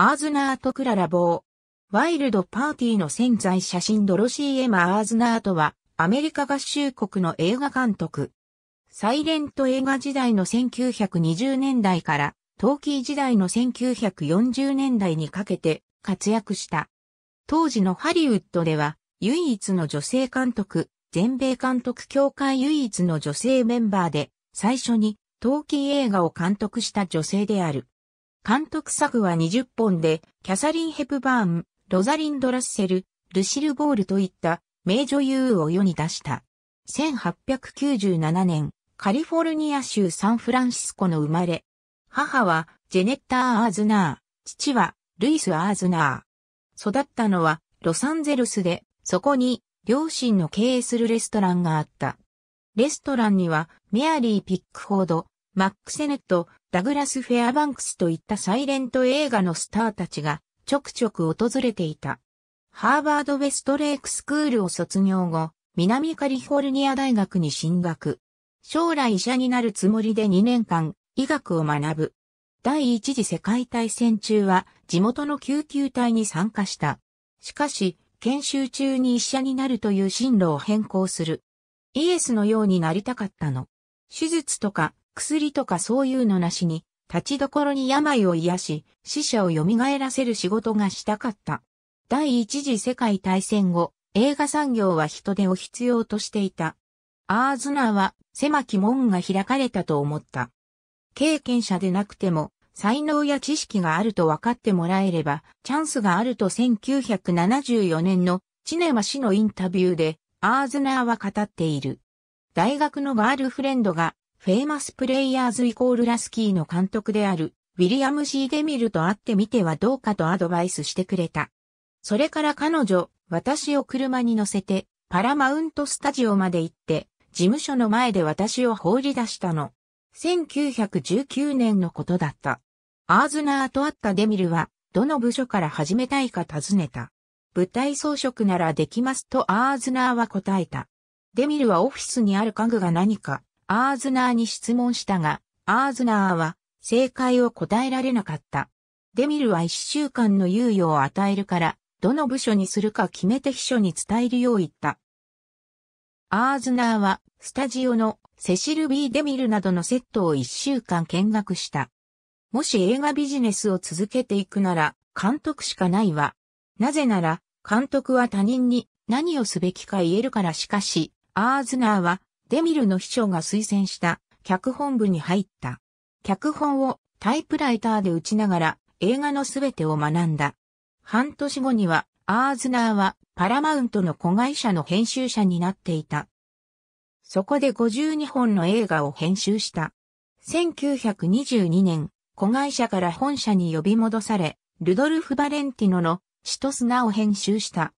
アーズナート・クララ・ボー。ワイルド・パーティーの潜在写真ドロシー・エマ・アーズナートは、アメリカ合衆国の映画監督。サイレント映画時代の1920年代から、トーキー時代の1940年代にかけて活躍した。当時のハリウッドでは、唯一の女性監督、全米監督協会唯一の女性メンバーで、最初に、トーキー映画を監督した女性である。監督作は20本で、キャサリン・ヘプバーン、ロザリンド・ラッセル、ルシル・ボールといった名女優を世に出した。1897年、カリフォルニア州サンフランシスコの生まれ。母はジェネッター・アーズナー、父はルイス・アーズナー。育ったのはロサンゼルスで、そこに両親の経営するレストランがあった。レストランにはメアリー・ピックフォード、マック・セネット、ダグラス・フェアバンクスといったサイレント映画のスターたちがちょくちょく訪れていた。ハーバード・ウェストレイクスクールを卒業後、南カリフォルニア大学に進学。将来医者になるつもりで2年間、医学を学ぶ。第一次世界大戦中は地元の救急隊に参加した。しかし、研修中に医者になるという進路を変更する。イエスのようになりたかったの。手術とか薬とかそういうのなしに、立ちどころに病を癒し、死者を蘇らせる仕事がしたかった。第一次世界大戦後、映画産業は人手を必要としていた。アーズナーは狭き門が開かれたと思った。経験者でなくても、才能や知識があると分かってもらえれば、チャンスがあると1974年のチネマ氏のインタビューで、アーズナーは語っている。大学のガールフレンドがフェイマスプレイヤーズイコールラスキーの監督である、ウィリアム・シー・デミルと会ってみてはどうかとアドバイスしてくれた。それから彼女、私を車に乗せて、パラマウントスタジオまで行って、事務所の前で私を放り出したの。1919年のことだった。アーズナーと会ったデミルは、どの部署から始めたいか尋ねた。舞台装飾ならできますとアーズナーは答えた。デミルはオフィスにある家具が何か、アーズナーに質問したが、アーズナーは正解を答えられなかった。デミルは一週間の猶予を与えるから、どの部署にするか決めて秘書に伝えるよう言った。アーズナーは、スタジオのセシル・ビー・デミルなどのセットを一週間見学した。もし映画ビジネスを続けていくなら、監督しかないわ。なぜなら、監督は他人に何をすべきか言えるからしかし、アーズナーはデミルの秘書が推薦した脚本部に入った。脚本をタイプライターで打ちながら映画のすべてを学んだ。半年後にはアーズナーはパラマウントの子会社の編集者になっていた。そこで52本の映画を編集した。1922年、子会社から本社に呼び戻され、ルドルフ・バレンティノのシトスナを編集した。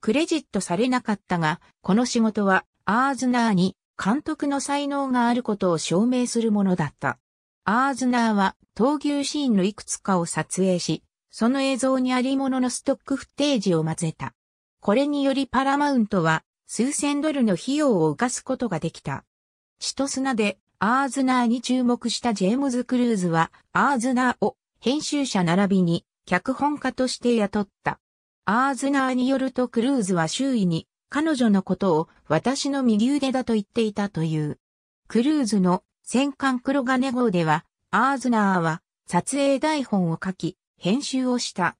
クレジットされなかったが、この仕事はアーズナーに監督の才能があることを証明するものだった。アーズナーは闘牛シーンのいくつかを撮影し、その映像にありもののストックフテージを混ぜた。これによりパラマウントは数千ドルの費用を浮かすことができた。血と砂でアーズナーに注目したジェームズ・クルーズはアーズナーを編集者並びに脚本家として雇った。アーズナーによるとクルーズは周囲に彼女のことを私の右腕だと言っていたという。クルーズの戦艦黒金号では、アーズナーは撮影台本を書き、編集をした。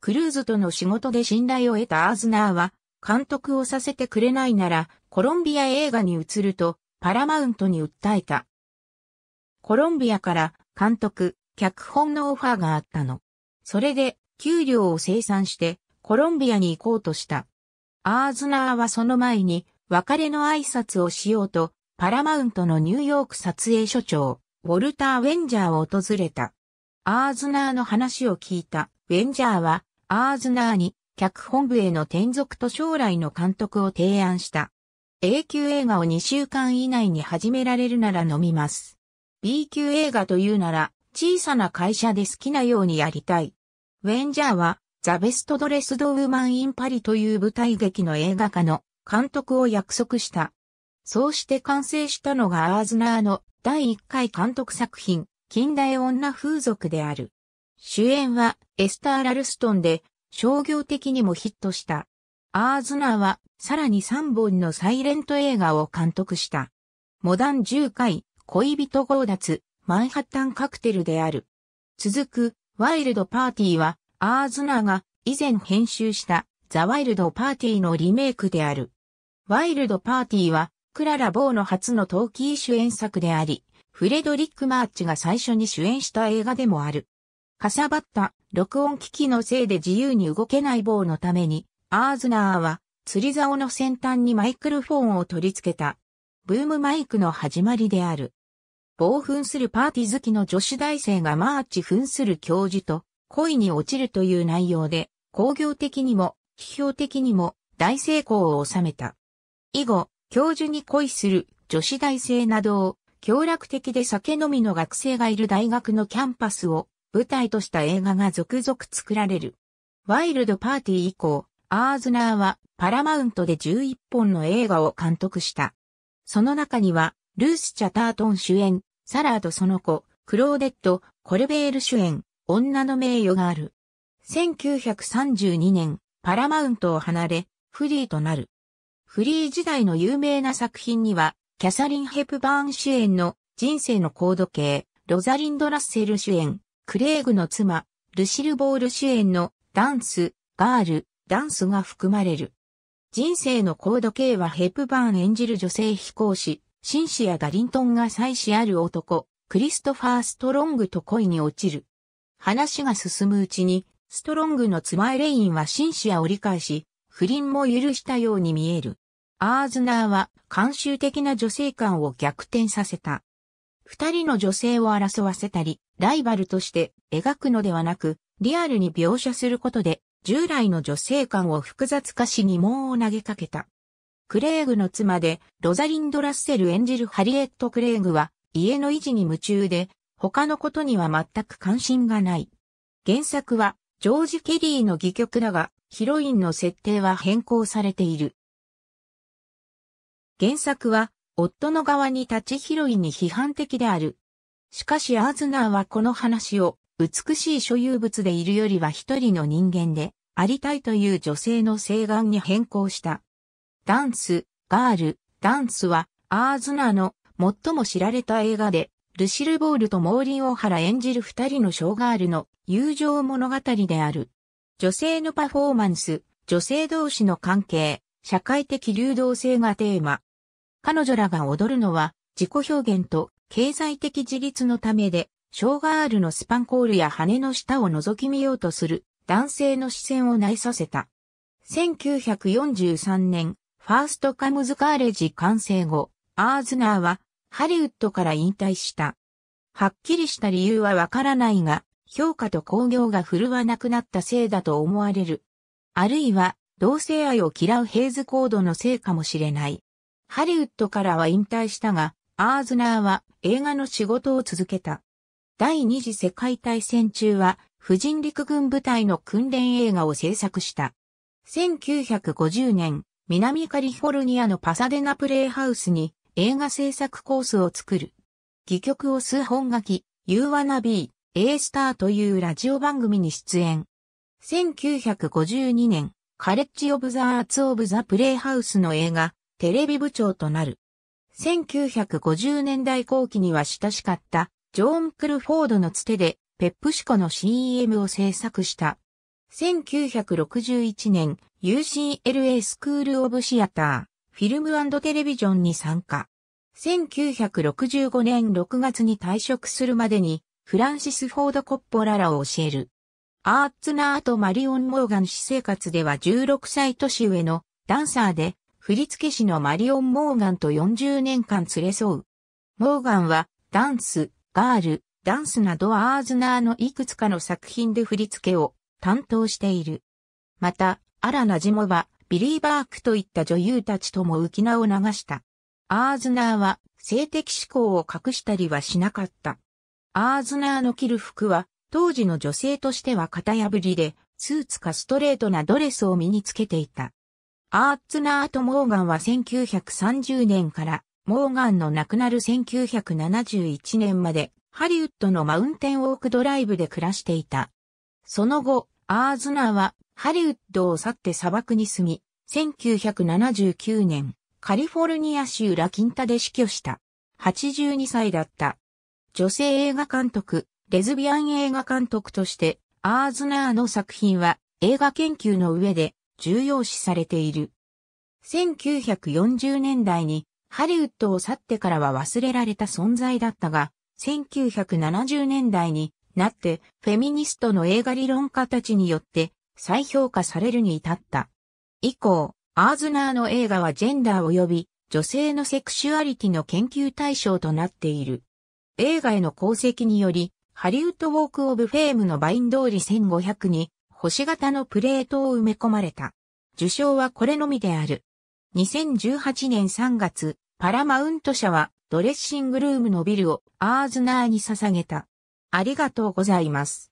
クルーズとの仕事で信頼を得たアーズナーは、監督をさせてくれないなら、コロンビア映画に移ると、パラマウントに訴えた。コロンビアから監督、脚本のオファーがあったの。それで、給料を生産して、コロンビアに行こうとした。アーズナーはその前に別れの挨拶をしようと、パラマウントのニューヨーク撮影所長、ウォルター・ウェンジャーを訪れた。アーズナーの話を聞いたウェンジャーは、アーズナーに脚本部への転属と将来の監督を提案した。A 級映画を2週間以内に始められるなら飲みます。B 級映画というなら、小さな会社で好きなようにやりたい。ウェンジャーは、ザ・ベストドレスド・ウーマン・イン・パリという舞台劇の映画化の監督を約束した。そうして完成したのがアーズナーの第1回監督作品、近代女風俗である。主演はエスター・ラルストンで商業的にもヒットした。アーズナーはさらに3本のサイレント映画を監督した。モダン10回、恋人強奪、マンハッタンカクテルである。続く、ワイルドパーティーはアーズナーが以前編集したザ・ワイルド・パーティーのリメイクである。ワイルド・パーティーはクララ・ボーの初のトーキー主演作であり、フレドリック・マーチが最初に主演した映画でもある。かさばった録音機器のせいで自由に動けないボーのために、アーズナーは釣り竿の先端にマイクロフォンを取り付けた。ブームマイクの始まりである。暴噴するパーティー好きの女子大生がマーチ噴する教授と恋に落ちるという内容で、工業的にも、批評的にも、大成功を収めた。以後、教授に恋する女子大生などを、協力的で酒飲みの学生がいる大学のキャンパスを舞台とした映画が続々作られる。ワイルドパーティー以降、アーズナーはパラマウントで11本の映画を監督した。その中には、ルース・チャタートン主演、サラーとその子、クローデット・コルベール主演、女の名誉がある。1932年、パラマウントを離れ、フリーとなる。フリー時代の有名な作品には、キャサリン・ヘプバーン主演の人生の高度計、ロザリンド・ラッセル主演、クレイグの妻、ルシル・ボール主演のダンス、ガール、ダンスが含まれる。人生の高度計はヘプバーン演じる女性飛行士、シンシア・ガリントンが妻子ある男、クリストファー・ストロングと恋に落ちる。話が進むうちに、ストロングの妻エレインはシンシアを理解し、不倫も許したように見える。アーズナーは慣習的な女性観を逆転させた。二人の女性を争わせたり、ライバルとして描くのではなく、リアルに描写することで、従来の女性観を複雑化し疑問を投げかけた。クレーグの妻で、ロザリンド・ラッセル演じるハリエット・クレーグは、家の維持に夢中で、他のことには全く関心がない。原作は、ジョージ・ケリーの戯曲だが、ヒロインの設定は変更されている。原作は、夫の側に立ちヒロインに批判的である。しかしアーズナーはこの話を、美しい所有物でいるよりは一人の人間で、ありたいという女性の請願に変更した。ダンス、ガール、ダンスは、アーズナーの最も知られた映画で、ルシル・ボールとモーリン・オハラ演じる二人のショーガールの友情物語である。女性のパフォーマンス、女性同士の関係、社会的流動性がテーマ。彼女らが踊るのは自己表現と経済的自立のためで、ショーガールのスパンコールや羽の下を覗き見ようとする男性の視線を内させた。1943年、ファーストカムズカーレジ完成後、アーズナーはハリウッドから引退した。はっきりした理由はわからないが、評価と興行が振るわなくなったせいだと思われる。あるいは、同性愛を嫌うヘイズコードのせいかもしれない。ハリウッドからは引退したが、アーズナーは映画の仕事を続けた。第二次世界大戦中は、婦人陸軍部隊の訓練映画を制作した。1950年、南カリフォルニアのパサデナプレイハウスに映画制作コースを作る。戯曲を数本書き、You Wanna Be A Star というラジオ番組に出演。1952年、カレッジ・オブ・ザ・アーツ・オブ・ザ・プレイハウスの映画、テレビ部長となる。1950年代後期には親しかった、ジョーン・クルフォードのつてで、ペップシコの CM を制作した。1961年、UCLA スクール・オブ・シアター、フィルムテレビジョンに参加。1965年6月に退職するまでに、フランシス・フォード・コッポララを教える。アーツナーとマリオン・モーガン私生活では16歳年上のダンサーで、振付師のマリオン・モーガンと40年間連れ添う。モーガンは、ダンス、ガール、ダンスなどアーズナーのいくつかの作品で振り付けを担当している。また、アラナジモは、ビリー・バークといった女優たちとも浮き名を流した。アーズナーは性的指向を隠したりはしなかった。アーズナーの着る服は当時の女性としては型破りで、スーツかストレートなドレスを身につけていた。アーツナーとモーガンは1930年からモーガンの亡くなる1971年までハリウッドのマウンテンウォークドライブで暮らしていた。その後、アーズナーはハリウッドを去って砂漠に住み、1979年、カリフォルニア州ラキンタで死去した。82歳だった。女性映画監督、レズビアン映画監督として、アーズナーの作品は映画研究の上で重要視されている。1940年代にハリウッドを去ってからは忘れられた存在だったが、1970年代になって、フェミニストの映画理論家たちによって再評価されるに至った。以降、アーズナーの映画はジェンダー及び女性のセクシュアリティの研究対象となっている。映画への功績により、ハリウッドウォークオブフェームのバイン通り1500に星型のプレートを埋め込まれた。受賞はこれのみである。2018年3月、パラマウント社はドレッシングルームのビルをアーズナーに捧げた。ありがとうございます。